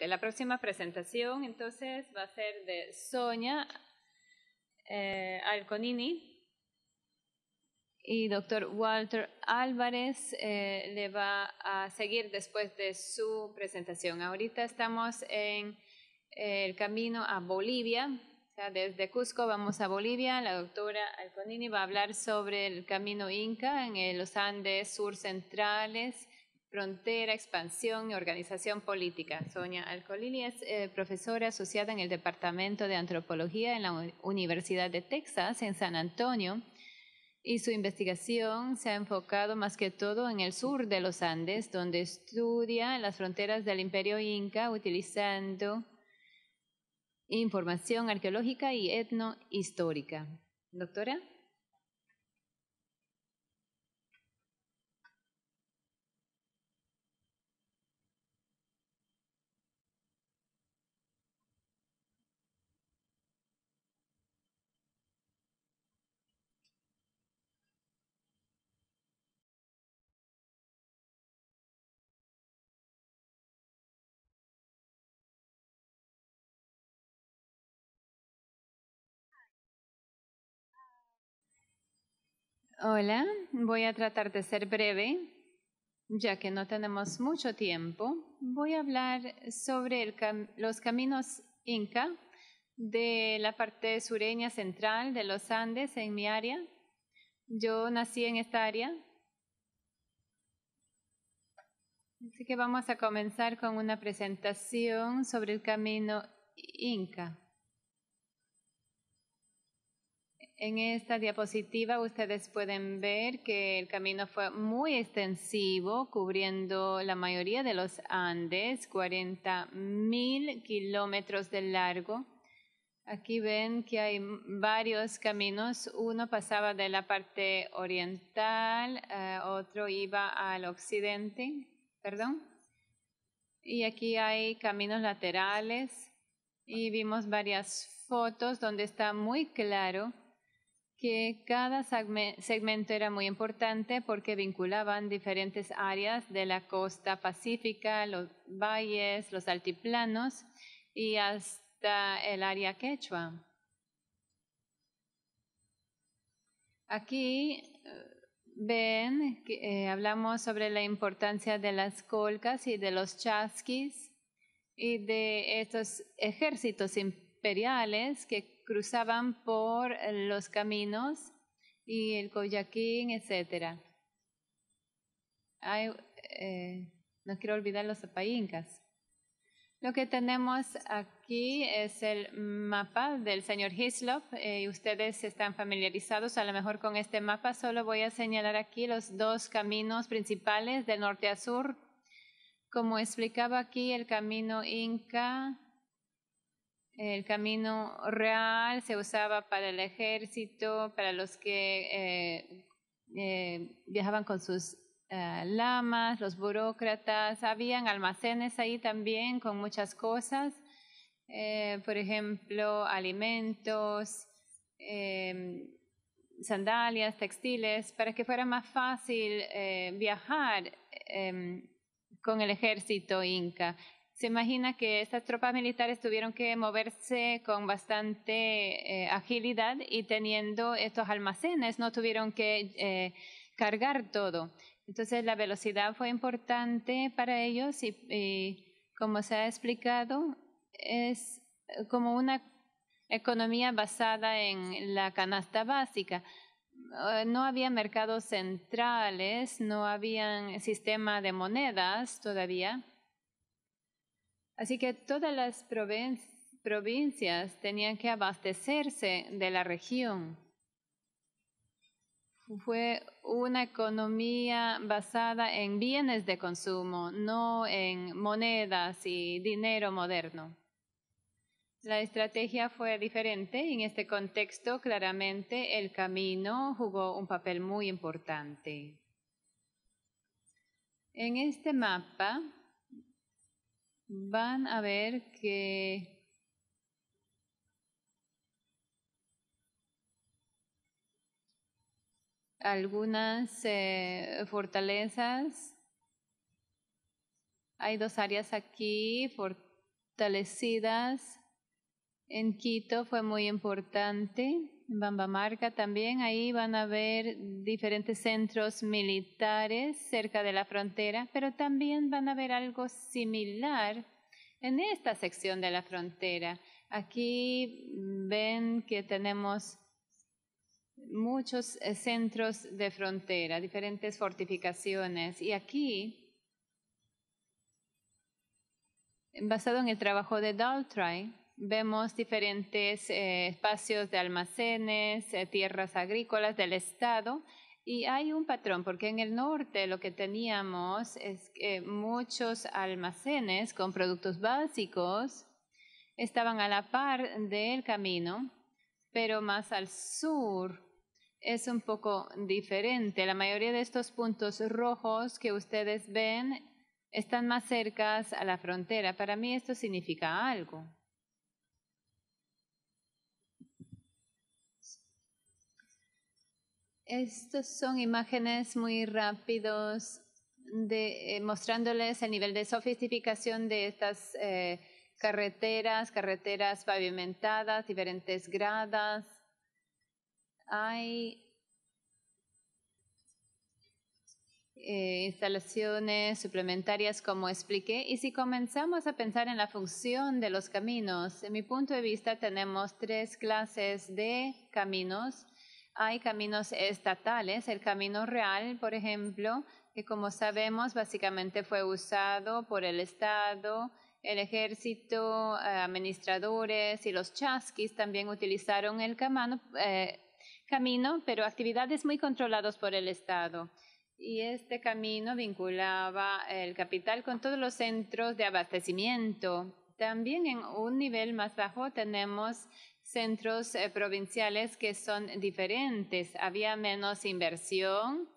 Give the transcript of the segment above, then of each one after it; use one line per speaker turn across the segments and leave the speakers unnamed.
La próxima presentación entonces va a ser de Sonia eh, Alconini y doctor Walter Álvarez eh, le va a seguir después de su presentación. Ahorita estamos en el camino a Bolivia, desde Cusco vamos a Bolivia. La doctora Alconini va a hablar sobre el camino Inca en los Andes sur centrales Frontera, Expansión y Organización Política. Sonia Alcolini es eh, profesora asociada en el Departamento de Antropología en la Universidad de Texas en San Antonio y su investigación se ha enfocado más que todo en el sur de los Andes, donde estudia las fronteras del imperio inca utilizando información arqueológica y etnohistórica. Doctora. Hola, voy a tratar de ser breve, ya que no tenemos mucho tiempo. Voy a hablar sobre los caminos inca de la parte sureña central de los Andes en mi área. Yo nací en esta área. Así que vamos a comenzar con una presentación sobre el camino inca. en esta diapositiva ustedes pueden ver que el camino fue muy extensivo, cubriendo la mayoría de los Andes, 40.000 kilómetros de largo. Aquí ven que hay varios caminos. Uno pasaba de la parte oriental, eh, otro iba al occidente, perdón. Y aquí hay caminos laterales y vimos varias fotos donde está muy claro que cada segmento era muy importante porque vinculaban diferentes áreas de la costa pacífica, los valles, los altiplanos y hasta el área quechua. Aquí eh, ven que eh, hablamos sobre la importancia de las colcas y de los chasquis y de estos ejércitos imperiales que cruzaban por eh, los caminos y el Coyaquín, etc. Eh, no quiero olvidar los apayincas. Lo que tenemos aquí es el mapa del señor Hislop eh, ustedes están familiarizados a lo mejor con este mapa. Solo voy a señalar aquí los dos caminos principales del norte a sur. Como explicaba aquí, el camino inca el camino real se usaba para el ejército, para los que eh, eh, viajaban con sus eh, lamas, los burócratas. Habían almacenes ahí también con muchas cosas, por ejemplo, alimentos, sandalias, textiles, para que fuera más fácil viajar con el ejército inca se imagina que estas tropas militares tuvieron que moverse con bastante eh, agilidad y teniendo estos almacenes no tuvieron que eh, cargar todo. Entonces la velocidad fue importante para ellos y, y como se ha explicado es eh, como una economía basada en la canasta básica no había mercados centrales, no había sistema de monedas todavía. Así que todas las provincias tenían que abastecerse de la región. Fue una economía basada en bienes de consumo, no en monedas y dinero moderno. La estrategia fue diferente en este contexto claramente el camino jugó un papel muy importante. En este mapa van a ver que algunas eh, fortalezas. Hay dos áreas aquí fortalecidas. En Quito fue muy importante. Bambamarca también ahí van a ver diferentes centros militares cerca de la frontera, pero también van a ver algo similar en esta sección de la frontera. Aquí ven que tenemos muchos eh, centros de frontera, diferentes fortificaciones. Y aquí, basado en el trabajo de Daltrey, Vemos diferentes eh, espacios de almacenes, eh, tierras agrícolas del Estado. Y hay un patrón, porque en el norte lo que teníamos es que muchos almacenes con productos básicos estaban a la par del camino, pero más al sur es un poco diferente. La mayoría de estos puntos rojos que ustedes ven están más cerca a la frontera. Para mí esto significa algo. Estas son imágenes muy rápidos eh, mostrándoles el nivel de sofisticación de estas eh, carreteras, carreteras pavimentadas, diferentes gradas. Hay eh, instalaciones suplementarias, como expliqué. Y si comenzamos a pensar en la función de los caminos, en mi punto de vista tenemos tres clases de caminos. Hay caminos estatales, el camino real, por ejemplo, que como sabemos básicamente fue usado por el Estado, el ejército, eh, administradores y los chasquis también utilizaron el eh, camino, pero actividades muy controladas por el Estado. Y este camino vinculaba el capital con todos los centros de abastecimiento. También en un nivel más bajo tenemos centros eh, provinciales que son diferentes. Había menos inversión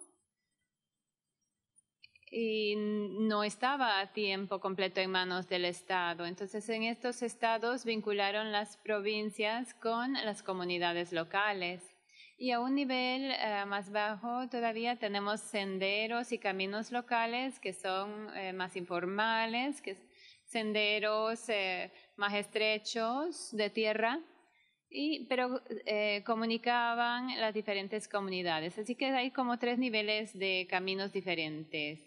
y no estaba a tiempo completo en manos del Estado. Entonces, en estos estados vincularon las provincias con las comunidades locales. Y a un nivel eh, más bajo todavía tenemos senderos y caminos locales que son eh, más informales, que senderos más estrechos de tierra pero eh, comunicaban las diferentes comunidades. Así que hay como tres niveles de caminos diferentes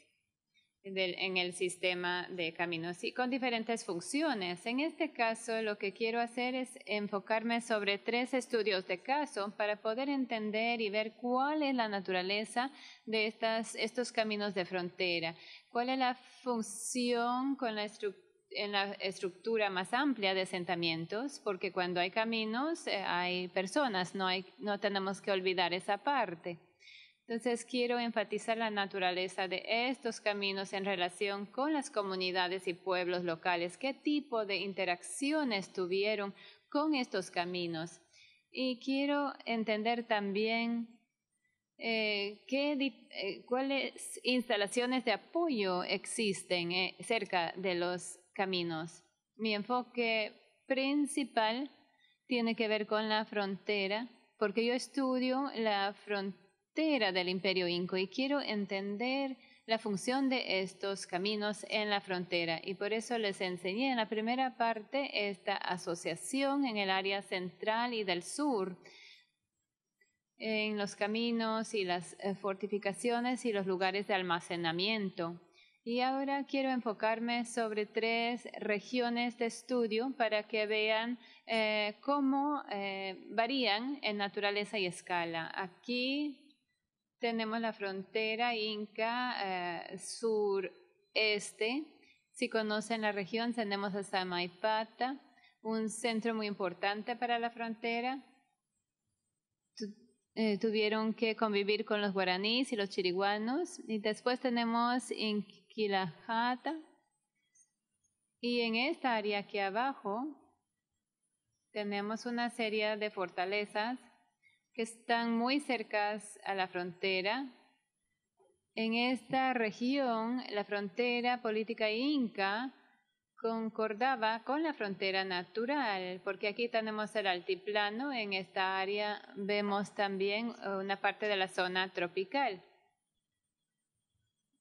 en el sistema de caminos y con diferentes funciones. En este caso, lo que quiero hacer es enfocarme sobre tres estudios de caso para poder entender y ver cuál es la naturaleza de estas, estos caminos de frontera, cuál es la función con la estructura en la estructura más amplia de asentamientos, porque cuando hay caminos eh, hay personas, no, hay, no tenemos que olvidar esa parte. Entonces quiero enfatizar la naturaleza de estos caminos en relación con las comunidades y pueblos locales, qué tipo de interacciones tuvieron con estos caminos. Y quiero entender también eh, ¿qué, eh, cuáles instalaciones de apoyo existen cerca de los caminos. Mi enfoque principal tiene que ver con la frontera, porque yo estudio la frontera del imperio inco y quiero entender la función de estos caminos en la frontera. Y por eso les enseñé en la primera parte esta asociación en el área central y del sur, en los caminos y las eh, fortificaciones y los lugares de almacenamiento. Y ahora quiero enfocarme sobre tres regiones de estudio para que vean eh, cómo eh, varían en naturaleza y escala. Aquí tenemos la frontera inca sur eh, sureste. Si conocen la región, tenemos a Maipata, un centro muy importante para la frontera. tuvieron que convivir con los guaraníes y los chiriguanos. Y después tenemos... Inca. Y en esta área aquí abajo tenemos una serie de fortalezas que están muy cerca a la frontera. En esta región, la frontera política inca concordaba con la frontera natural, porque aquí tenemos el altiplano, en esta área vemos también una parte de la zona tropical.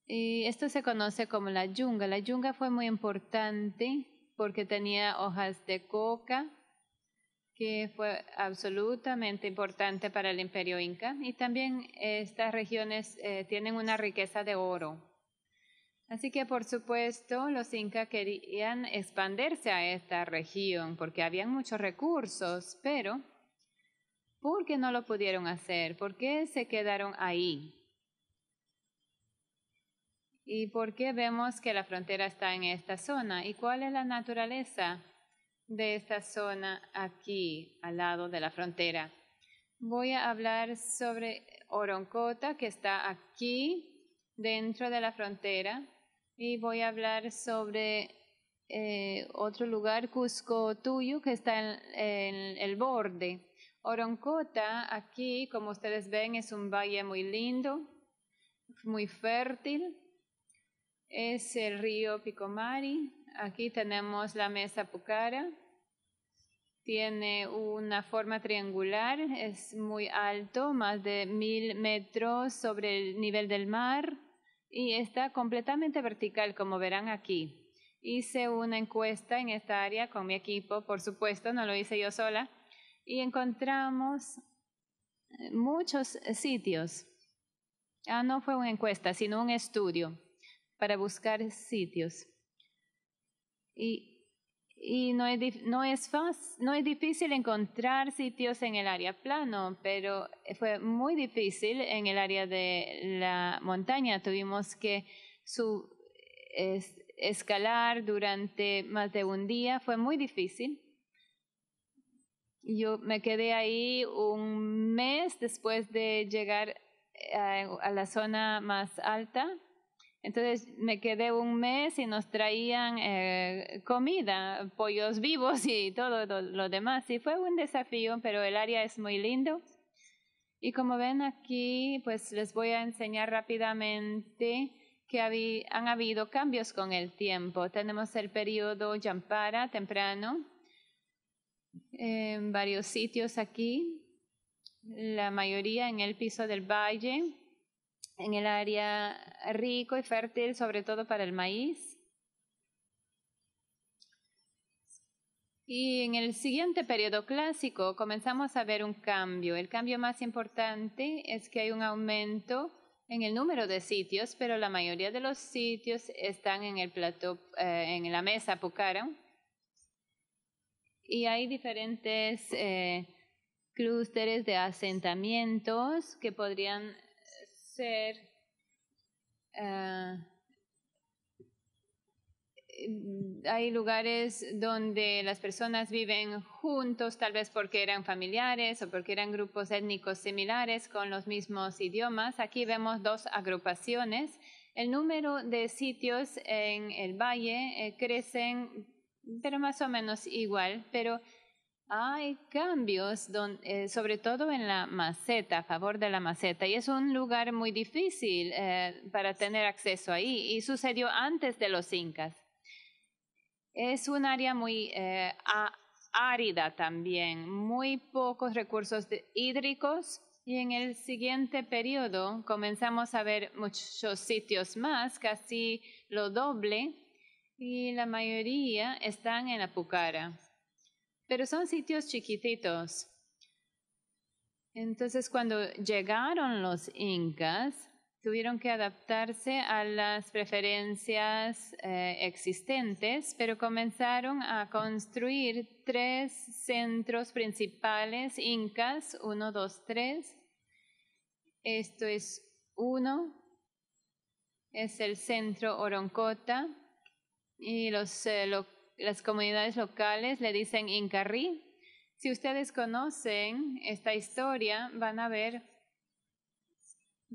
Y esto se conoce como la yunga. La yunga fue muy importante porque tenía hojas de coca, que fue absolutamente importante para el imperio inca. Y también estas regiones eh, tienen una riqueza de oro. Así que por supuesto los incas querían expandirse a esta región porque habían muchos recursos, pero ¿por qué no lo pudieron hacer? ¿Por qué se quedaron ahí? ¿Y por qué vemos que la frontera está en esta zona? ¿Y cuál es la naturaleza de esta zona aquí, al lado de la frontera? Voy a hablar sobre Oroncota, que está aquí, dentro de la frontera, y voy a hablar sobre eh, otro lugar, Cusco Tuyo, que está en, en, el borde. Oroncota, aquí, como ustedes ven, es un valle muy lindo, muy fértil, es el río Picomari. Aquí tenemos la mesa Pucara. Tiene una forma triangular, es muy alto, más de mil metros sobre el nivel del mar y está completamente vertical, como verán aquí. Hice una encuesta en esta área con mi equipo, por supuesto, no lo hice yo sola, y encontramos eh, muchos sitios. Ah, no fue una encuesta, sino un estudio para buscar sitios. Y, no, es, fácil, no es difícil encontrar sitios en el área plano, pero fue muy difícil en el área de la montaña. Tuvimos que escalar durante más de un día, fue muy difícil. Yo me quedé ahí un mes después de llegar eh, a la zona más alta entonces me quedé un mes y nos traían eh, comida, pollos vivos y todo lo, demás. Y fue un desafío, pero el área es muy lindo. Y como ven aquí, pues les voy a enseñar rápidamente que han habido cambios con el tiempo. Tenemos el periodo Yampara temprano, en varios sitios aquí, la mayoría en el piso del valle en el área rico y fértil, sobre todo para el maíz. Y en el siguiente periodo clásico comenzamos a ver un cambio. El cambio más importante es que hay un aumento en el número de sitios, pero la mayoría de los sitios están en el eh, en la mesa Pucara. Y hay diferentes eh, clústeres de asentamientos que podrían Ah, hay lugares donde las personas viven juntos, tal vez porque eran familiares o porque eran grupos étnicos similares con los mismos idiomas. Aquí vemos dos agrupaciones. El número de sitios en el valle eh, crecen, pero más o menos igual, pero hay cambios, eh, sobre todo en la maceta, a favor de la maceta, y es un lugar muy difícil eh, para tener acceso ahí, y sucedió antes de los incas. Es un área muy eh, árida también, muy pocos recursos hídricos, y en el siguiente periodo comenzamos a ver muchos sitios más, casi lo doble, y la mayoría están en Apucara pero son sitios chiquititos. Entonces, cuando llegaron los incas, tuvieron que adaptarse a las preferencias eh, existentes, pero comenzaron a construir tres centros principales incas, uno, dos, tres. Esto es uno, es el centro Oroncota y los eh, locales las comunidades locales le dicen incarri. Si ustedes conocen esta historia, van a ver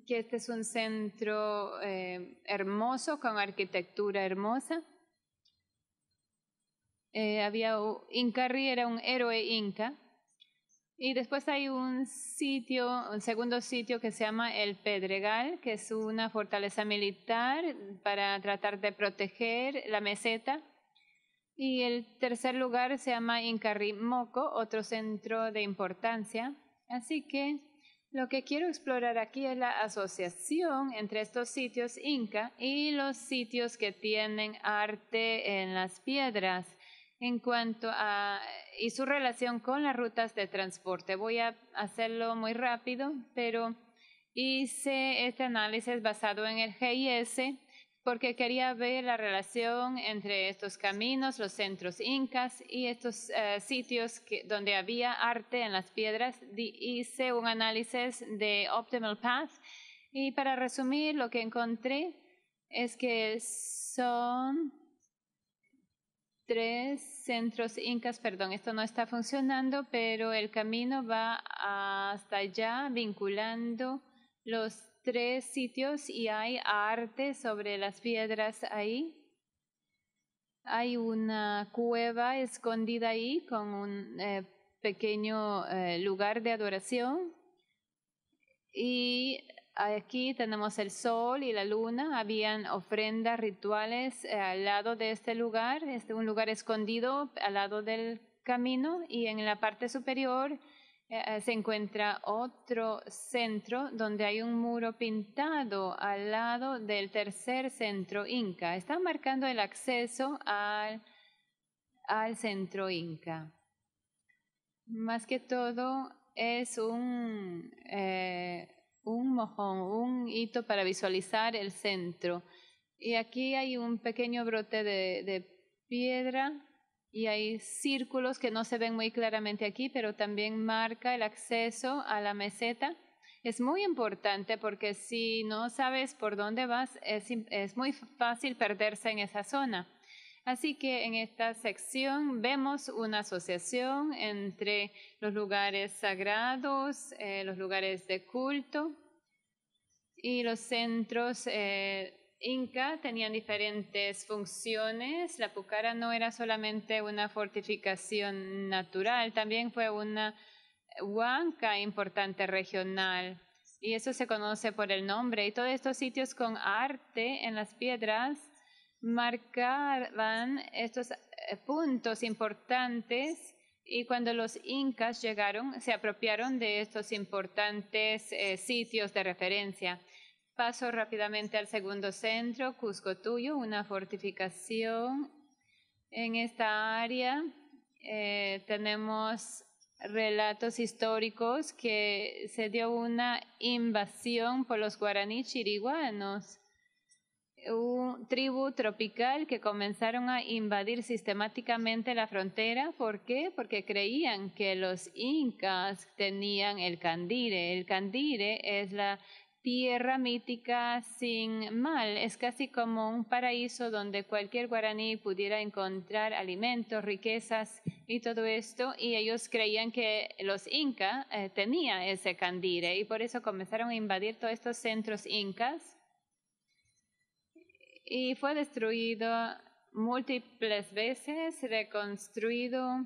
que este es un centro eh, hermoso, con arquitectura hermosa. Eh, había Incarri era un héroe inca. Y después hay un sitio, un segundo sitio que se llama El Pedregal, que es una fortaleza militar para tratar de proteger la meseta y el tercer lugar se llama Incarrimoco, otro centro de importancia. Así que lo que quiero explorar aquí es la asociación entre estos sitios inca y los sitios que tienen arte en las piedras en cuanto a y su relación con las rutas de transporte. Voy a hacerlo muy rápido, pero hice este análisis basado en el GIS porque quería ver la relación entre estos caminos, los centros incas y estos eh, sitios donde había arte en las piedras. hice un análisis de Optimal Path y para resumir lo que encontré es que son tres centros incas, perdón, esto no está funcionando, pero el camino va hasta allá vinculando los tres sitios y hay arte sobre las piedras ahí. Hay una cueva escondida ahí con un eh, pequeño eh, lugar de adoración. Y aquí tenemos el sol y la luna. Habían ofrendas rituales eh, al lado de este lugar. Este un lugar escondido al lado del camino. Y en la parte superior eh, se encuentra otro centro donde hay un muro pintado al lado del tercer centro inca. Está marcando el acceso al, centro inca. Más que todo es un, eh, un mojón, un hito para visualizar el centro. Y aquí hay un pequeño brote de piedra y hay círculos que no se ven muy claramente aquí, pero también marca el acceso a la meseta. Es muy importante porque si no sabes por dónde vas, es, es muy fácil perderse en esa zona. Así que en esta sección vemos una asociación entre los lugares sagrados, eh, los lugares de culto y los centros eh, Inca tenían diferentes funciones. La Pucara no era solamente una fortificación natural, también fue una huanca importante regional. Y eso se conoce por el nombre. Y todos estos sitios con arte en las piedras marcaban estos eh, puntos importantes y cuando los incas llegaron, se apropiaron de estos importantes eh, sitios de referencia. Paso rápidamente al segundo centro, Cusco Tuyo, una fortificación. En esta área eh, tenemos relatos históricos que se dio una invasión por los guaraní chiriguanos, un tribu tropical que comenzaron a invadir sistemáticamente la frontera. ¿Por qué? Porque creían que los incas tenían el candire. El candire es la tierra mítica sin mal. Es casi como un paraíso donde cualquier guaraní pudiera encontrar alimentos, riquezas y todo esto. Y ellos creían que los incas eh, tenían ese candire y por eso comenzaron a invadir todos estos centros incas. Y fue destruido múltiples veces, reconstruido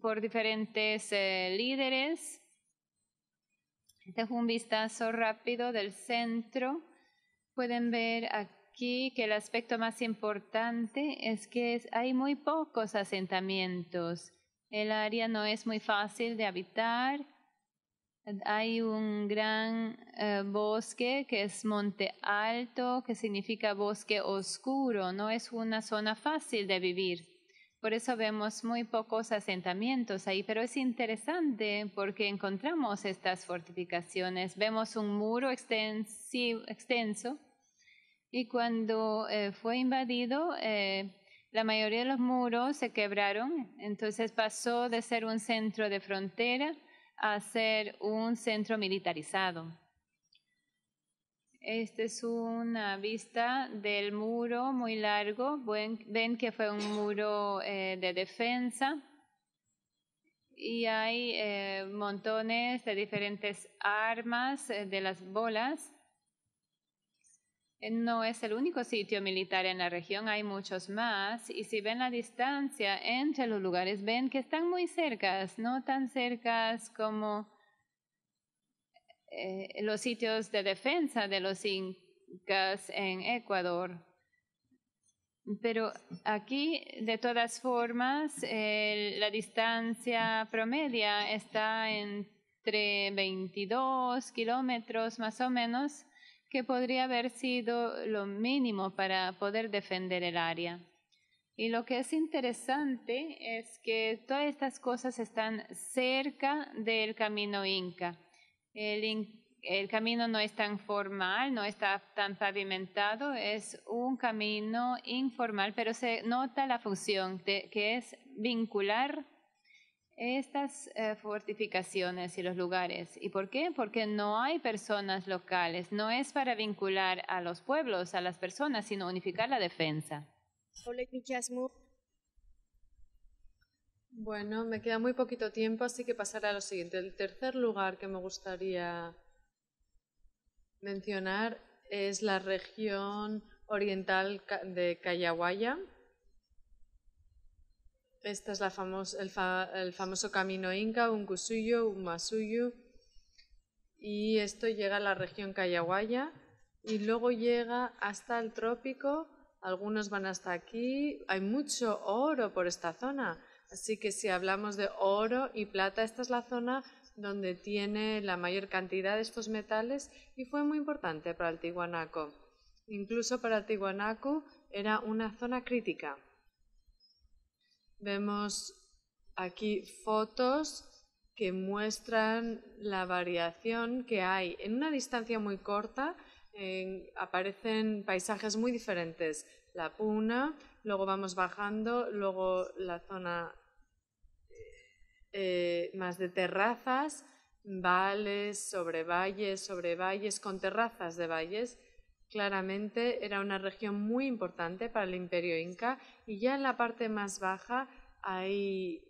por diferentes eh, líderes Dejo un vistazo rápido del centro. Pueden ver aquí que el aspecto más importante es que hay muy pocos asentamientos. El área no es muy fácil de habitar. Hay un gran eh, bosque que es monte alto, que significa bosque oscuro. No es una zona fácil de vivir. Por eso vemos muy pocos asentamientos ahí, pero es interesante porque encontramos estas fortificaciones, vemos un muro extenso y cuando eh, fue invadido, eh, la mayoría de los muros se quebraron, entonces pasó de ser un centro de frontera a ser un centro militarizado. Esta es una vista del muro muy largo. Ven, que fue un muro eh, de defensa y hay eh, montones de diferentes armas eh, de las bolas. No es el único sitio militar en la región, hay muchos más. Y si ven la distancia entre los lugares, ven que están muy cercas, no tan cercas como eh, los sitios de defensa de los incas en Ecuador. Pero aquí, de todas formas, la distancia promedia está entre 22 kilómetros más o menos, que podría haber sido lo mínimo para poder defender el área. Y lo que es interesante es que todas estas cosas están cerca del camino inca. El, el camino no es tan formal, no está tan pavimentado, es un camino informal, pero se nota la función que es vincular estas eh, fortificaciones y los lugares. ¿Y por qué? Porque no hay personas locales, no es para vincular a los pueblos, a las personas, sino unificar la defensa.
Bueno, me queda muy poquito tiempo, así que pasaré a lo siguiente. El tercer lugar que me gustaría mencionar es la región oriental de Cayahuaya. Este es el, famoso camino inca, un un masuyu. y esto llega a la región cayahuaya y luego llega hasta el trópico. Algunos van hasta aquí. Hay mucho oro por esta zona. Así que si hablamos de oro y plata, esta es la zona donde tiene la mayor cantidad de estos metales y fue muy importante para el Tiwanaku. Incluso para el Tiwanaku era una zona crítica. Vemos aquí fotos que muestran la variación que hay en una distancia muy corta aparecen paisajes muy diferentes. La puna, luego vamos bajando, luego la zona eh, más de terrazas, valles, sobre valles, sobre valles, con terrazas de valles. Claramente era una región muy importante para el imperio inca y ya en la parte más baja hay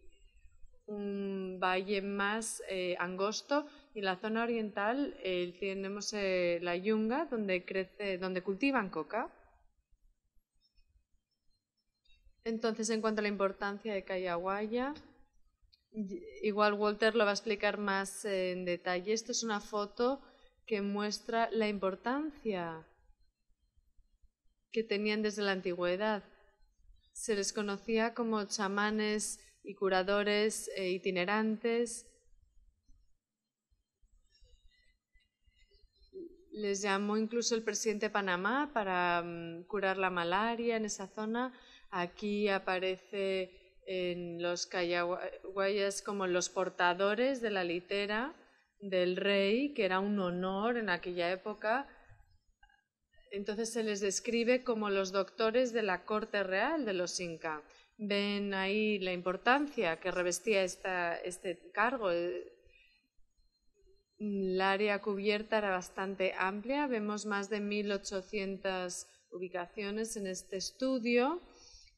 un valle más eh, angosto y en la zona oriental eh, tenemos la yunga donde donde cultivan coca. Entonces, en cuanto a la importancia de Cayahuaya, Igual Walter lo va a explicar más en detalle. Esto es una foto que muestra la importancia que tenían desde la antigüedad. Se les conocía como chamanes y curadores e itinerantes. Les llamó incluso el presidente de Panamá para mm, curar la malaria en esa zona. Aquí aparece en los callahuayas como los portadores de la litera del rey, que era un honor en aquella época. Entonces se les describe como los doctores de la corte real de los Inca. Ven ahí la importancia que revestía este cargo. El área cubierta era bastante amplia. Vemos más de 1.800 ubicaciones en este estudio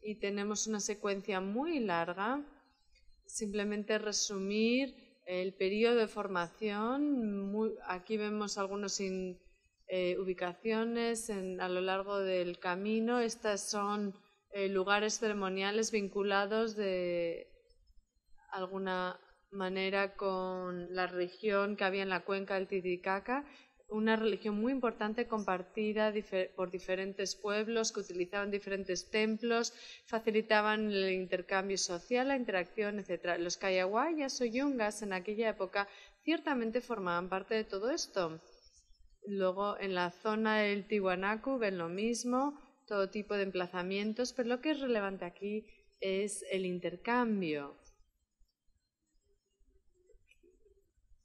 y tenemos una secuencia muy larga, simplemente resumir el periodo de formación. aquí vemos algunas eh, ubicaciones a lo largo del camino. Estas son eh, lugares ceremoniales vinculados de alguna manera con la región que había en la cuenca del Titicaca una religión muy importante compartida por diferentes pueblos que utilizaban diferentes templos, facilitaban el intercambio social, la interacción, etc. Los kayawayas o yungas en aquella época ciertamente formaban parte de todo esto. Luego en la zona del Tiwanaku ven lo mismo, todo tipo de emplazamientos, pero lo que es relevante aquí es el intercambio,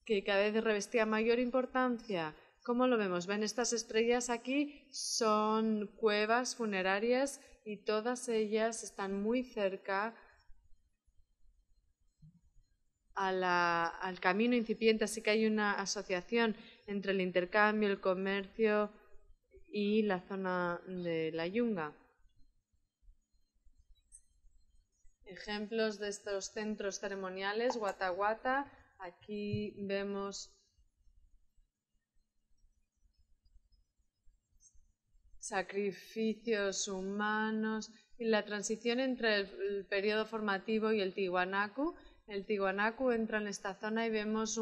que cada vez revestía mayor importancia ¿Cómo lo vemos? Ven, estas estrellas aquí son cuevas funerarias y todas ellas están muy cerca al camino incipiente, así que hay una asociación entre el intercambio, el comercio y la zona de la yunga. Ejemplos de estos centros ceremoniales, Guataguata, aquí vemos sacrificios humanos y la transición entre el, periodo formativo y el Tiwanaku. El Tiwanaku entra en esta zona y vemos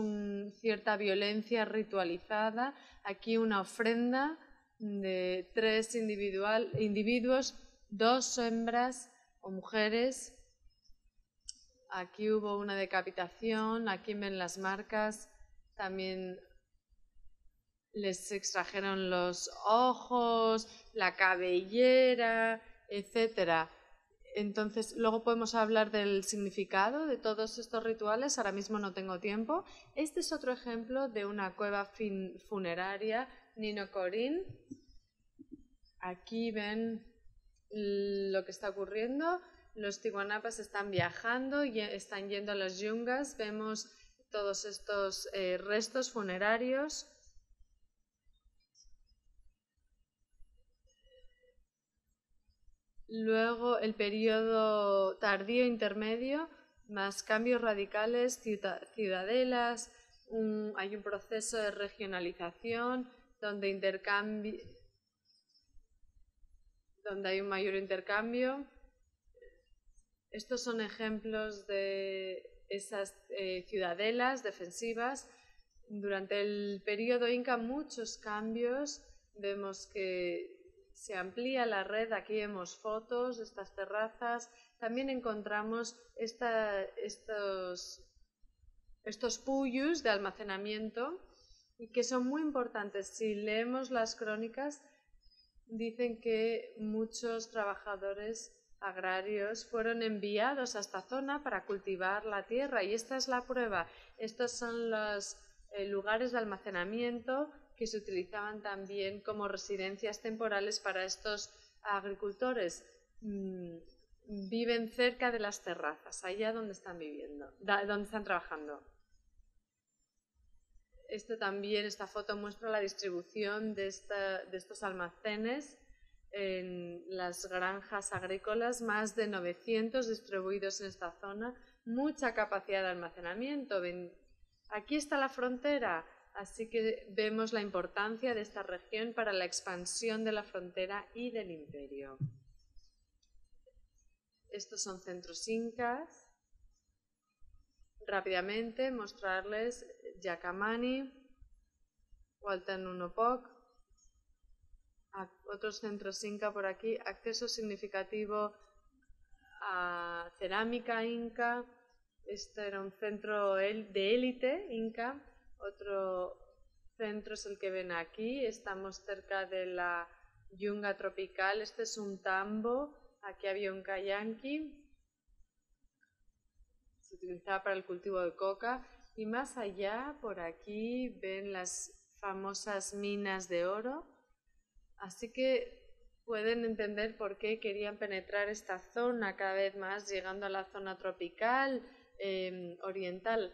cierta violencia ritualizada. Aquí una ofrenda de tres individuos, dos hembras o mujeres. Aquí hubo una decapitación, aquí ven las marcas, también les extrajeron los ojos, la cabellera, etcétera. Entonces, luego podemos hablar del significado de todos estos rituales. Ahora mismo no tengo tiempo. Este es otro ejemplo de una cueva funeraria, Nino Corín. Aquí ven lo que está ocurriendo. Los tiguanapas están viajando y están yendo a los yungas. Vemos todos estos eh, restos funerarios. Luego el periodo tardío intermedio, más cambios radicales, ciudadelas, hay un proceso de regionalización donde, intercambio donde hay un mayor intercambio. Estos son ejemplos de esas eh, ciudadelas defensivas. Durante el periodo inca muchos cambios. Vemos que se amplía la red, aquí vemos fotos de estas terrazas, también encontramos estos, estos puyus de almacenamiento y que son muy importantes. Si leemos las crónicas, dicen que muchos trabajadores agrarios fueron enviados a esta zona para cultivar la tierra y esta es la prueba. Estos son los eh, lugares de almacenamiento que se utilizaban también como residencias temporales para estos agricultores. Mm, viven cerca de las terrazas, allá donde están viviendo, donde están trabajando. Esto también, esta foto muestra la distribución de, esta, de estos almacenes en las granjas agrícolas, más de 900 distribuidos en esta zona, mucha capacidad de almacenamiento. Aquí está la frontera, Así que vemos la importancia de esta región para la expansión de la frontera y del imperio. Estos son centros incas. Rápidamente mostrarles Yacamani, Hualtanunopoc, otros centros inca por aquí, acceso significativo a cerámica inca. Este era un centro de élite inca otro centro es el que ven aquí. Estamos cerca de la yunga tropical. Este es un tambo. Aquí había un kayanki. Se utilizaba para el cultivo de coca. Y más allá, por aquí, ven las famosas minas de oro. Así que pueden entender por qué querían penetrar esta zona cada vez más, llegando a la zona tropical, eh, oriental.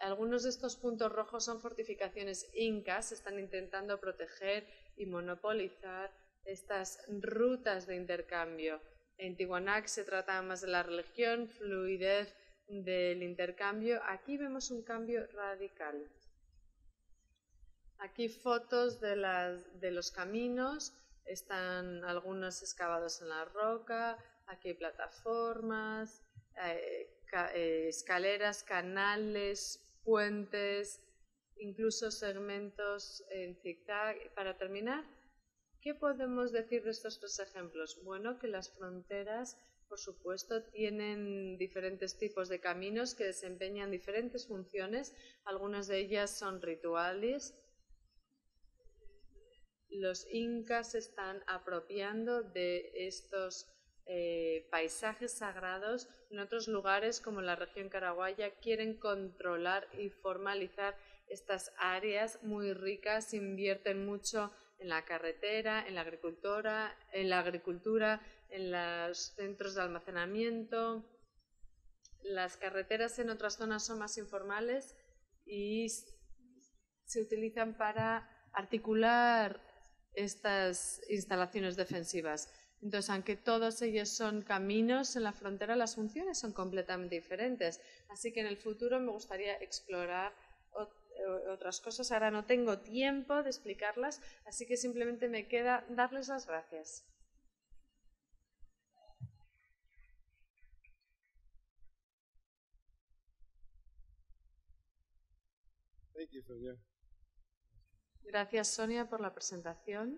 Algunos de estos puntos rojos son fortificaciones incas, están intentando proteger y monopolizar estas rutas de intercambio. En Tiwanaku se trata más de la religión, fluidez del intercambio. Aquí vemos un cambio radical. Aquí fotos de, los caminos, están algunos excavados en la roca, aquí plataformas, eh, eh, escaleras, canales, puentes, incluso segmentos en zigzag. Para terminar, ¿qué podemos decir de estos tres ejemplos? Bueno, que las fronteras, por supuesto, tienen diferentes tipos de caminos que desempeñan diferentes funciones. Algunas de ellas son rituales. Los incas están apropiando de estos eh, paisajes sagrados en otros lugares como la región caraguaya quieren controlar y formalizar estas áreas muy ricas, invierten mucho en la carretera, en la agricultura, en la agricultura, en los centros de almacenamiento. Las carreteras en otras zonas son más informales y se utilizan para articular estas instalaciones defensivas. Entonces, aunque todos ellos son caminos, en la frontera las funciones son completamente diferentes. Así que en el futuro me gustaría explorar eh, otras cosas. Ahora no tengo tiempo de explicarlas, así que simplemente me queda darles las gracias. Gracias, Sonia, por la presentación.